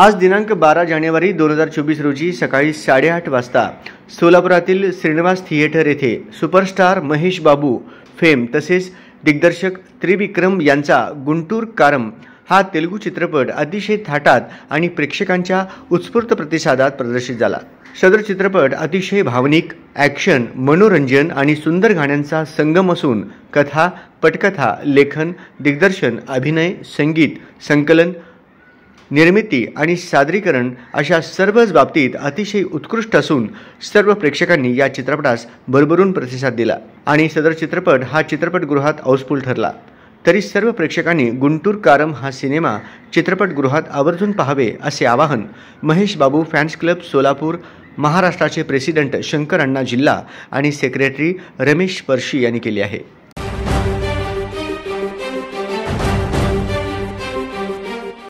आज दिनांक बारा जानेवारी दोन हजार चोवीस रोजी सकाळी साडेआठ वाजता सोलापुरातील श्रीनिवास थिएटर येथे सुपरस्टार महेश बाबू फेम तसेच दिग्दर्शक त्रिविक्रम यांचा गुंटूर कारम हा तेलुगू चित्रपट अतिशय थाटात आणि प्रेक्षकांच्या उत्स्फूर्त प्रतिसादात प्रदर्शित झाला सदर चित्रपट अतिशय भावनिक ॲक्शन मनोरंजन आणि सुंदर गाण्यांचा संगम असून कथा पटकथा लेखन दिग्दर्शन अभिनय संगीत संकलन निर्मिती आणि सादरीकरण अशा सर्वच बाबतीत अतिशय उत्कृष्ट असून सर्व प्रेक्षकांनी या चित्रपटास भरभरून प्रतिसाद दिला आणि सदर चित्रपट हा चित्रपटगृहात हाऊसफुल ठरला तरी सर्व प्रेक्षकांनी गुंटूर कारम हा सिनेमा चित्रपटगृहात आवर्जून पाहावे असे आवाहन महेश बाबू फॅन्स क्लब सोलापूर महाराष्ट्राचे प्रेसिडेंट शंकर अण्णा जिल्हा आणि सेक्रेटरी रमेश पर्शी यांनी केले आहे